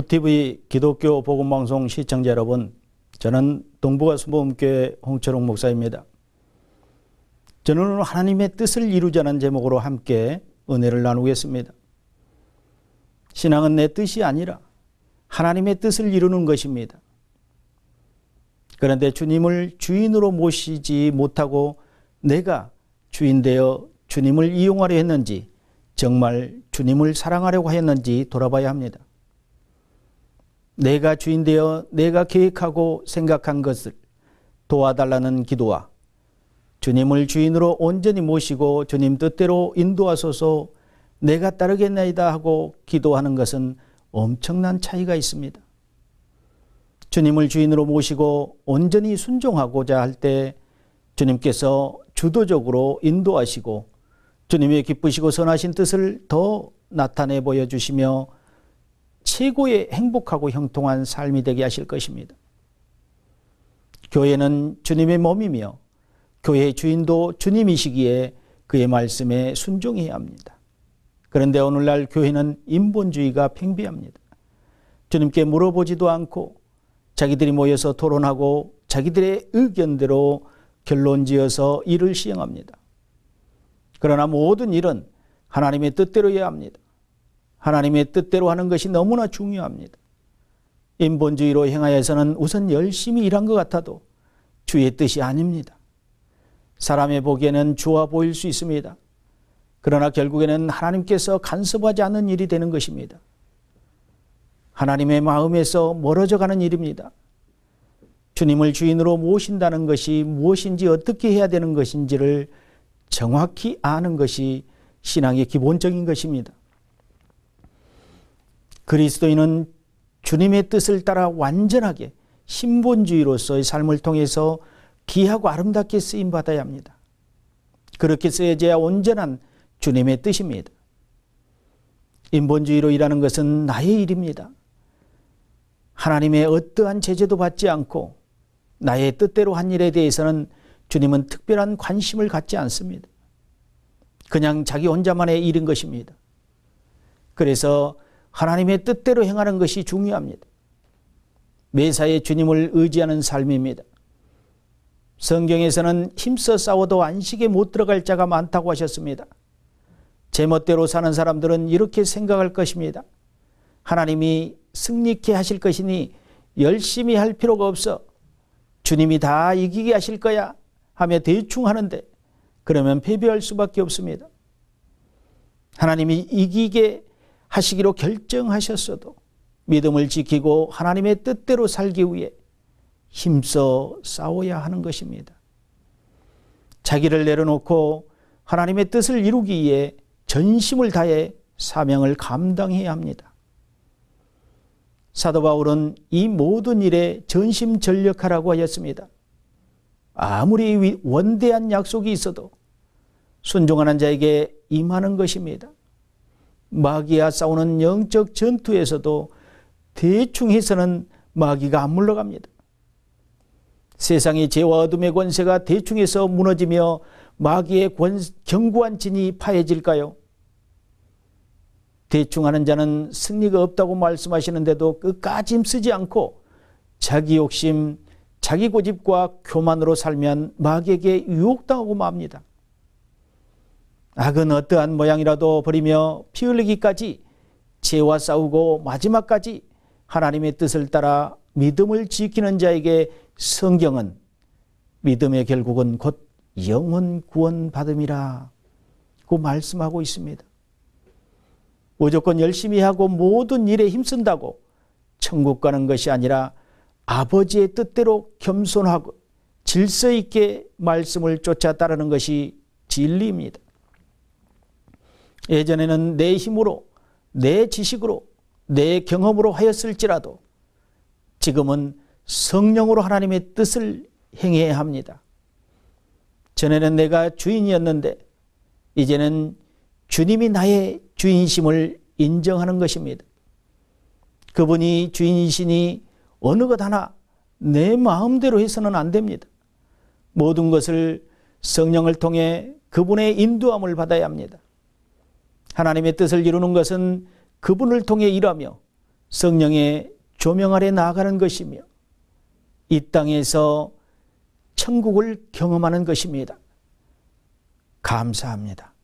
구 t v 기독교 복음방송 시청자 여러분, 저는 동북아수보음교회 홍철웅 목사입니다. 저는 오늘 하나님의 뜻을 이루자는 제목으로 함께 은혜를 나누겠습니다. 신앙은 내 뜻이 아니라 하나님의 뜻을 이루는 것입니다. 그런데 주님을 주인으로 모시지 못하고 내가 주인되어 주님을 이용하려 했는지 정말 주님을 사랑하려고 했는지 돌아봐야 합니다. 내가 주인 되어 내가 계획하고 생각한 것을 도와달라는 기도와 주님을 주인으로 온전히 모시고 주님 뜻대로 인도하소서 내가 따르겠나이다 하고 기도하는 것은 엄청난 차이가 있습니다. 주님을 주인으로 모시고 온전히 순종하고자 할 때 주님께서 주도적으로 인도하시고 주님의 기쁘시고 선하신 뜻을 더 나타내 보여주시며 최고의 행복하고 형통한 삶이 되게 하실 것입니다. 교회는 주님의 몸이며 교회 주인도 주님이시기에 그의 말씀에 순종해야 합니다. 그런데 오늘날 교회는 인본주의가 팽배합니다. 주님께 물어보지도 않고 자기들이 모여서 토론하고 자기들의 의견대로 결론 지어서 일을 시행합니다. 그러나 모든 일은 하나님의 뜻대로 해야 합니다. 하나님의 뜻대로 하는 것이 너무나 중요합니다. 인본주의로 행하여서는 우선 열심히 일한 것 같아도 주의 뜻이 아닙니다. 사람의 보기에는 좋아 보일 수 있습니다. 그러나 결국에는 하나님께서 간섭하지 않는 일이 되는 것입니다. 하나님의 마음에서 멀어져 가는 일입니다. 주님을 주인으로 모신다는 것이 무엇인지 어떻게 해야 되는 것인지를 정확히 아는 것이 신앙의 기본적인 것입니다. 그리스도인은 주님의 뜻을 따라 완전하게 신본주의로서의 삶을 통해서 귀하고 아름답게 쓰임 받아야 합니다. 그렇게 쓰여져야 온전한 주님의 뜻입니다. 인본주의로 일하는 것은 나의 일입니다. 하나님의 어떠한 제재도 받지 않고 나의 뜻대로 한 일에 대해서는 주님은 특별한 관심을 갖지 않습니다. 그냥 자기 혼자만의 일인 것입니다. 그래서 하나님의 뜻대로 행하는 것이 중요합니다. 매사에 주님을 의지하는 삶입니다. 성경에서는 힘써 싸워도 안식에 못 들어갈 자가 많다고 하셨습니다. 제멋대로 사는 사람들은 이렇게 생각할 것입니다. 하나님이 승리케 하실 것이니 열심히 할 필요가 없어. 주님이 다 이기게 하실 거야 하며 대충 하는데 그러면 패배할 수밖에 없습니다. 하나님이 이기게 하시기로 결정하셨어도 믿음을 지키고 하나님의 뜻대로 살기 위해 힘써 싸워야 하는 것입니다. 자기를 내려놓고 하나님의 뜻을 이루기 위해 전심을 다해 사명을 감당해야 합니다. 사도 바울은 이 모든 일에 전심전력하라고 하였습니다. 아무리 원대한 약속이 있어도 순종하는 자에게 임하는 것입니다. 마귀와 싸우는 영적 전투에서도 대충 해서는 마귀가 안 물러갑니다. 세상의 죄와 어둠의 권세가 대충해서 무너지며 마귀의 권, 견고한 진이 파해질까요? 대충하는 자는 승리가 없다고 말씀하시는데도 끝까지 힘쓰지 않고 자기 욕심, 자기 고집과 교만으로 살면 마귀에게 유혹당하고 맙니다. 악은 어떠한 모양이라도 버리며 피 흘리기까지 죄와 싸우고 마지막까지 하나님의 뜻을 따라 믿음을 지키는 자에게 성경은 믿음의 결국은 곧 영혼 구원 받음이라 고 그 말씀하고 있습니다. 무조건 열심히 하고 모든 일에 힘쓴다고 천국 가는 것이 아니라 아버지의 뜻대로 겸손하고 질서 있게 말씀을 쫓아 따르는 것이 진리입니다. 예전에는 내 힘으로, 내 지식으로, 내 경험으로 하였을지라도 지금은 성령으로 하나님의 뜻을 행해야 합니다. 전에는 내가 주인이었는데 이제는 주님이 나의 주인심을 인정하는 것입니다. 그분이 주인이시니 어느 것 하나 내 마음대로 해서는 안 됩니다. 모든 것을 성령을 통해 그분의 인도함을 받아야 합니다. 하나님의 뜻을 이루는 것은 그분을 통해 일하며 성령의 조명 아래 나아가는 것이며 이 땅에서 천국을 경험하는 것입니다. 감사합니다.